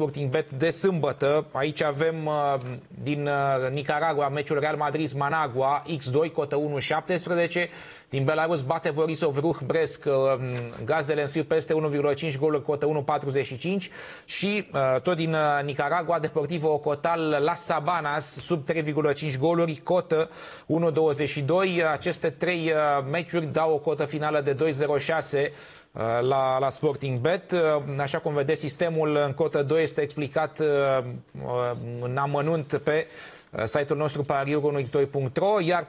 Sporting Bet de sâmbătă. Aici avem uh, din uh, Nicaragua meciul Real Madrid-Managua, X2, cotă 1.17. Din Belarus bate Borisov Ruh Bresc, uh, gazdele înscriu peste 1,5 goluri, cotă 1,45. Și tot din Nicaragua, Deportivo Ocotal, la Sabanas, sub 3,5 goluri, cotă 1,22. Aceste trei meciuri dau o cotă finală de 2,06 Uh, la, la Sporting Bet. Uh, așa cum vedeți, sistemul în cotă 2 este explicat uh, în amănunt pe site-ul nostru pariuronx2.ro, iar